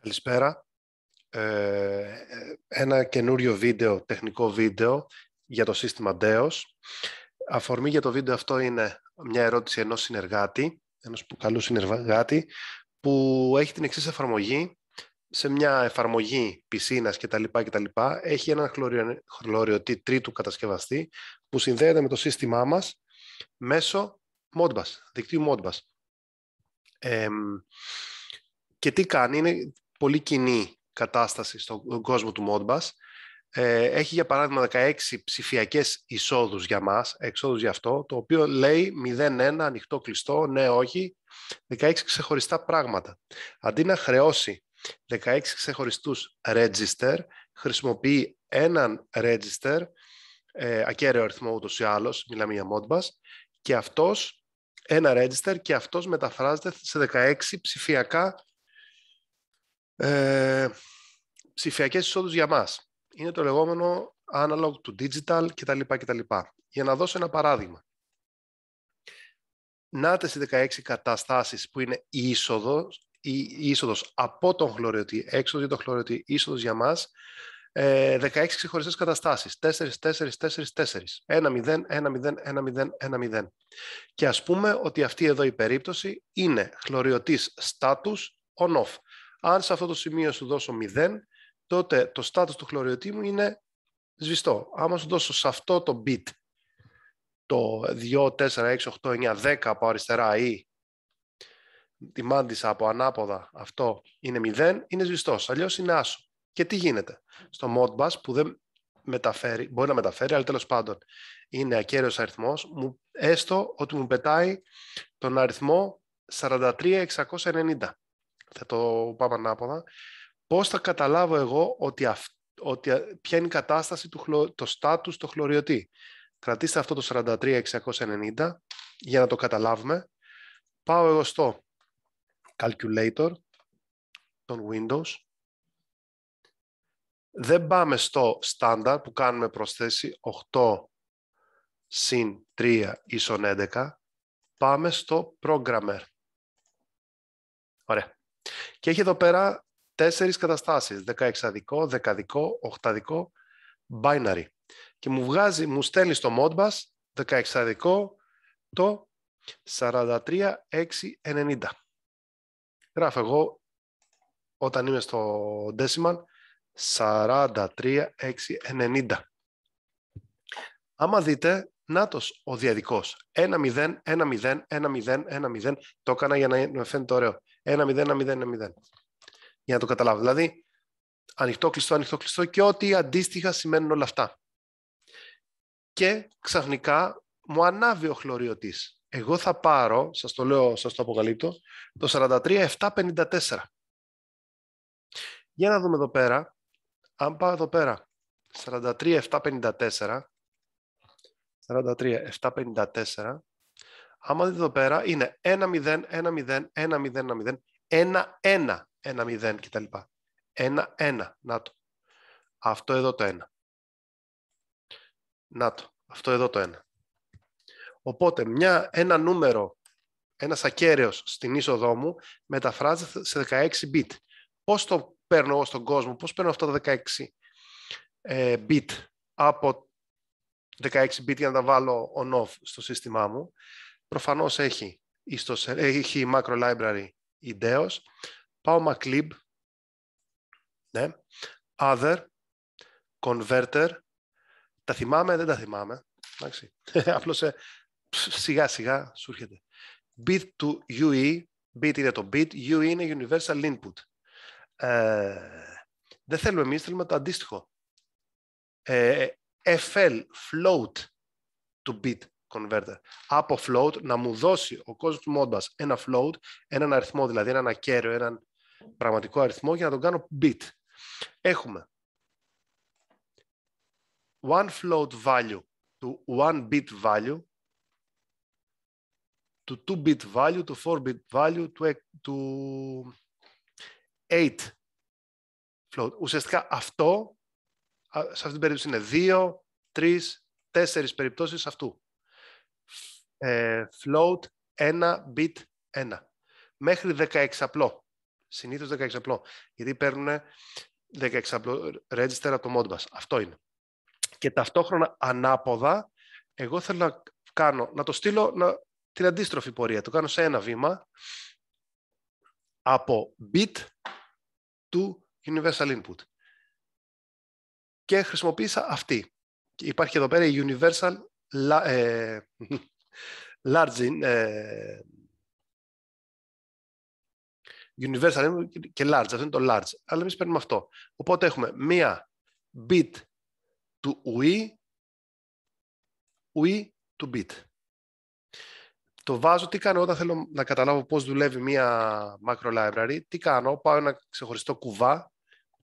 Καλησπέρα. Ε, ένα καινούριο βίντεο, τεχνικό βίντεο για το σύστημα DEOS. Αφορμή για το βίντεο αυτό είναι μια ερώτηση ενός συνεργάτη, ενός καλού συνεργάτη, που έχει την εξής εφαρμογή. Σε μια εφαρμογή πισίνας κτλ. κτλ έχει έναν χλωριωτή τρίτου κατασκευαστή που συνδέεται με το σύστημά μας μέσω Modbus, δικτύου Modbus. και τι κάνει, είναι πολύ κοινή κατάσταση στον κόσμο του Modbus. Ε, έχει, για παράδειγμα, 16 ψηφιακές εισόδους για μας, εξόδους για αυτό, το οποίο λέει 0-1, ανοιχτό, κλειστό, ναι, όχι, 16 ξεχωριστά πράγματα. Αντί να χρεώσει 16 ξεχωριστούς register, χρησιμοποιεί έναν register, ε, ακέραιο αριθμό ούτως ή άλλως, μιλάμε για Modbus, και αυτός, ένα register, και αυτός μεταφράζεται σε 16 ψηφιακά ε, ψηφιακές εισόδους για μας. Είναι το λεγόμενο analog to digital κτλ. κτλ. Για να δώσω ένα παράδειγμα. Νάτε τις 16 καταστάσεις που είναι η είσοδος, η είσοδος από τον χλωριωτή, έξοδος για τον χλωριωτή, είσοδος για μας, 16 ε, ξεχωριστές καταστάσεις. 4, 4, 4, 4. 1, 0, 1, 0, 1, 0, 1, 0. Και ας πούμε ότι αυτή εδώ η περίπτωση είναι χλωριωτής status on-off. Αν σε αυτό το σημείο σου δώσω 0, τότε το status του χλωριωτή μου είναι σβηστό. Άμα σου δώσω σε αυτό το bit το 2, 4, 6, 8, 9, 10 από αριστερά ή τη μάντισα από ανάποδα αυτό είναι 0, είναι σβηστός. Αλλιώς είναι άσο. Και τι γίνεται. Στο modbus που δεν μεταφέρει, μπορεί να μεταφέρει, αλλά τέλος πάντων είναι ακέραιος αριθμός. έστω ότι μου πετάει τον αριθμό 43690 θα το πάμε ανάποδα, πώς θα καταλάβω εγώ ότι, αυ, ότι ποια είναι η κατάσταση, του χλω, το στάτους το χλωριωτή. Κρατήστε αυτό το 43690 για να το καταλάβουμε. Πάω εγώ στο calculator των Windows. Δεν πάμε στο standard που κάνουμε προσθέση 8 συν 3 ίσον 11. Πάμε στο programmer. Ωραία. Και έχει εδώ πέρα τέσσερις καταστάσεις, δεκαεξαδικό, δεκαδικό, οχταδικό, binary. Και μου βγάζει, μου στέλνει στο Modbus δεκαεξαδικό το 43690. Γράφω εγώ όταν είμαι στο decimal 43690. Άμα δείτε, νάτος ο διαδικός. 1-0, 1-0, 1-0, 1-0. Το έκανα για να φαίνεται ωραίο. 1-0-1-0-1-0. Για να το καταλάβω. Δηλαδή, ανοιχτό, κλειστό, ανοιχτό, κλειστό και ό,τι αντίστοιχα σημαίνουν όλα αυτά. Και ξαφνικά μου ανάβει ο χλωριωτή. Εγώ θα πάρω, σας το λέω, σας το αποκαλύπτω, το 43-7-54. Για να δούμε εδώ πέρα. Αν πάω εδώ πέρα, 43-7-54, 43-7-54, Άμα δείτε εδώ πέρα είναι 1-0, 1-0, 1 1-0, 1-1, 1-0 κτλ. 1-1, να το. Αυτό εδώ το 1. Να το, αυτό εδώ το 1. Οπότε μια, ένα νούμερο, ένας ακέραιος στην είσοδό μου μεταφράζεται σε 16 bit. Πώς το παίρνω εγώ στον κόσμο, Πώς παίρνω αυτά τα 16 bit από 16 bit για να τα βάλω on-off στο σύστημά μου. Προφανώς έχει, ιστος, έχει macro library η Πάω maclib, ναι. Other, converter. Τα θυμάμαι, δεν τα θυμάμαι. Εντάξει. Απλώς ε, σιγά σιγά σου έρχεται. Bit to UE, bit είναι το bit, UE είναι universal input. Ε, δεν θέλουμε εμείς, θέλουμε το αντίστοιχο. Ε, ε FL, float to bit converter. Από float να μου δώσει ο κόσμος του Modbus ένα float, έναν αριθμό, δηλαδή έναν ακέραιο, έναν πραγματικό αριθμό για να τον κάνω bit. Έχουμε one float value to one bit value to two bit value, to four bit value, to eight float. Ουσιαστικά αυτό σε αυτή την περίπτωση είναι δύο, τρεις τέσσερις περιπτώσεις αυτού. Ε, float 1 bit 1 μέχρι 16 απλό. Συνήθως 16 απλό, γιατί παίρνουν 16 απλό register από το Modbus. Αυτό είναι. Και ταυτόχρονα ανάποδα, εγώ θέλω να κάνω, να το στείλω να, την αντίστροφη πορεία. Το κάνω σε ένα βήμα από bit του universal input. Και χρησιμοποίησα αυτή. Υπάρχει εδώ πέρα η universal, ε, large in, eh, universal και large, αυτό είναι το large. Αλλά εμείς παίρνουμε αυτό. Οπότε έχουμε μία bit του UI, UI του bit. Το βάζω, τι κάνω όταν θέλω να καταλάβω πώς δουλεύει μία macro library, τι κάνω, πάω ένα ξεχωριστό κουβά,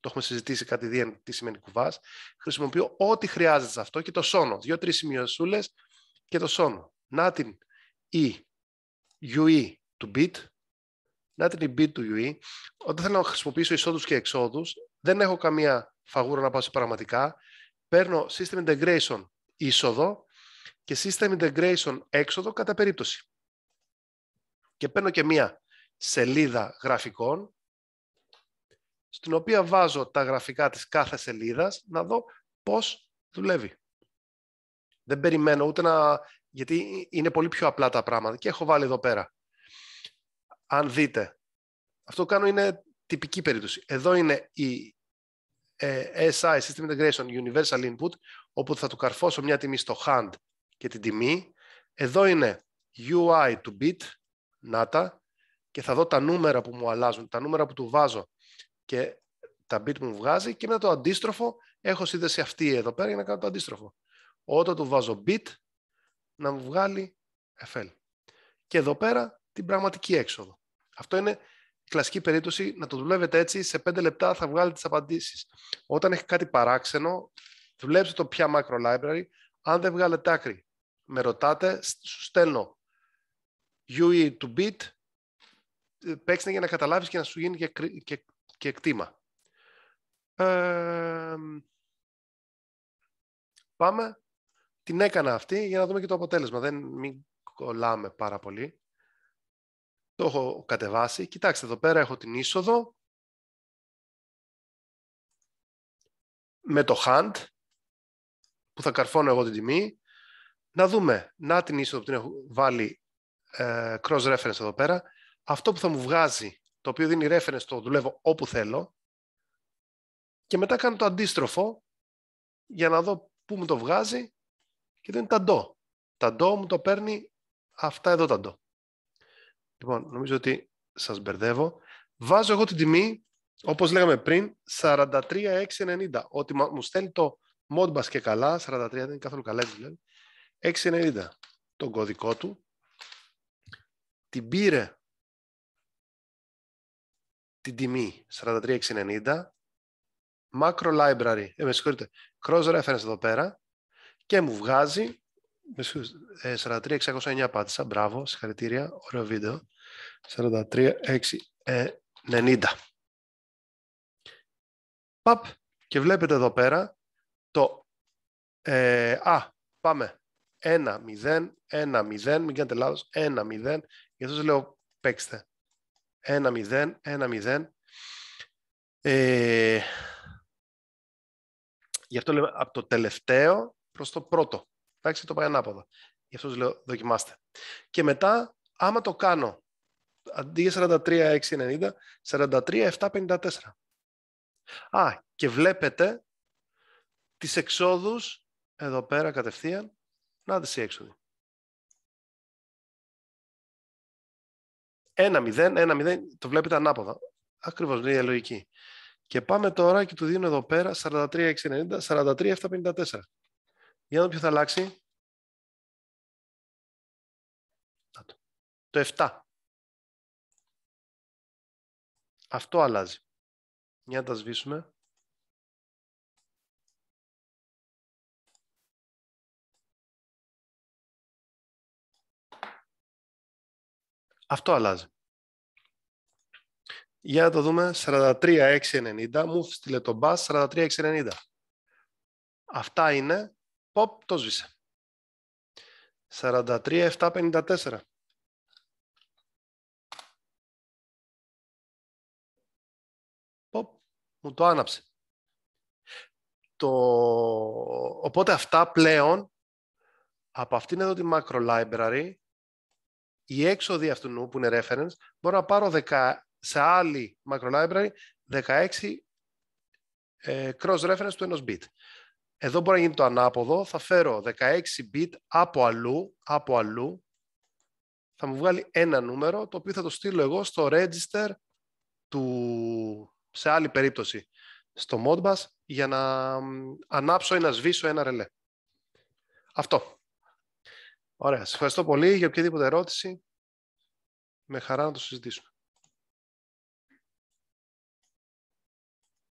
το έχουμε συζητήσει κάτι δίεν τι σημαίνει κουβάς, χρησιμοποιώ ό,τι χρειάζεται σε αυτό και το σώνω. Δύο-τρεις σημειωσούλες και το σώνω. Να την η UE του bit, να την η bit του UE, όταν θέλω να χρησιμοποιήσω εισόδους και εξόδους, δεν έχω καμία φαγούρα να πάω σε πραγματικά, παίρνω system integration είσοδο και system integration έξοδο κατά περίπτωση. Και παίρνω και μία σελίδα γραφικών, στην οποία βάζω τα γραφικά της κάθε σελίδας, να δω πώς δουλεύει. Δεν περιμένω ούτε να γιατί είναι πολύ πιο απλά τα πράγματα και έχω βάλει εδώ πέρα. Αν δείτε, αυτό που κάνω είναι τυπική περίπτωση. Εδώ είναι η ε, SI, System Integration, Universal Input, όπου θα του καρφώσω μια τιμή στο hand και την τιμή. Εδώ είναι UI to bit, NATA, και θα δω τα νούμερα που μου αλλάζουν, τα νούμερα που του βάζω και τα bit μου βγάζει και μετά το αντίστροφο έχω σύνδεση αυτή εδώ πέρα για να κάνω το αντίστροφο. Όταν του βάζω bit, να μου βγάλει FL. Και εδώ πέρα την πραγματική έξοδο. Αυτό είναι η κλασική περίπτωση να το δουλεύετε έτσι, σε 5 λεπτά θα βγάλετε τις απαντήσεις. Όταν έχει κάτι παράξενο, δουλέψτε το πια macro library, αν δεν βγάλετε άκρη. Με ρωτάτε, σου στέλνω UE to bit, ε, παίξτε για να καταλάβεις και να σου γίνει και, και, εκτίμα. Ε, πάμε την έκανα αυτή για να δούμε και το αποτέλεσμα. Δεν μην κολλάμε πάρα πολύ. Το έχω κατεβάσει. Κοιτάξτε, εδώ πέρα έχω την είσοδο με το hand που θα καρφώνω εγώ την τιμή. Να δούμε, να την είσοδο που την έχω βάλει ε, cross reference εδώ πέρα. Αυτό που θα μου βγάζει, το οποίο δίνει reference, το δουλεύω όπου θέλω. Και μετά κάνω το αντίστροφο για να δω πού μου το βγάζει και δεν είναι τα Ταντό Τα μου το παίρνει αυτά εδώ τα ντο. Λοιπόν, νομίζω ότι σας μπερδεύω. Βάζω εγώ την τιμή, όπως λέγαμε πριν, 43,690. Ότι μου στέλνει το Modbus και καλά, 43 δεν είναι καθόλου καλά δηλαδή, 690 τον κωδικό του. Την πήρε την τιμή 43,690. Macro library, ε, με συγχωρείτε, cross reference εδώ πέρα, και μου βγάζει 43.609 ε, πάτησα, μπράβο, συγχαρητήρια, ωραίο βίντεο. 43.690. Ε, Παπ, και βλέπετε εδώ πέρα το ε, Α, πάμε. 1-0, 1-0, μην κάνετε λάθος, 1-0. Γι' αυτό σας λέω παίξτε. 1-0, 1-0. Ε, γι' αυτό λέμε από το τελευταίο Προς το πρώτο. Εντάξει, το πάει ανάποδα. Γι' αυτό λέω δοκιμάστε. Και μετά, άμα το κάνω, αντί για 43,690, 43,754. Α, και βλέπετε τις εξόδους εδώ πέρα κατευθείαν. Να δεις οι έξοδοι. 1-0, 1-0, το βλέπετε ανάποδα. Ακριβώς, είναι η λογική. Και πάμε τώρα και του δίνω εδώ πέρα 43,690, 43,754. Για να δούμε ποιο θα αλλάξει. Το 7. Αυτό αλλάζει. Για να τα σβήσουμε. Αυτό αλλάζει. Για να το δούμε. 43.690. Μου στείλε το μπας 43.690. Αυτά είναι Ποπ, το σβησε 43,754. 43-7-54. Ποπ, μου το άναψε. Το... Οπότε αυτά πλέον, από αυτήν εδώ τη macro library, η έξοδοι αυτού που είναι reference, μπορώ να πάρω δεκα... σε άλλη macro library 16 ε, cross reference του ενός bit. Εδώ μπορεί να γίνει το ανάποδο. Θα φέρω 16 bit από αλλού, από αλλού. Θα μου βγάλει ένα νούμερο, το οποίο θα το στείλω εγώ στο register του, σε άλλη περίπτωση, στο Modbus, για να ανάψω ή να σβήσω ένα ρελέ. Αυτό. Ωραία. Σας ευχαριστώ πολύ για οποιαδήποτε ερώτηση. Με χαρά να το συζητήσουμε.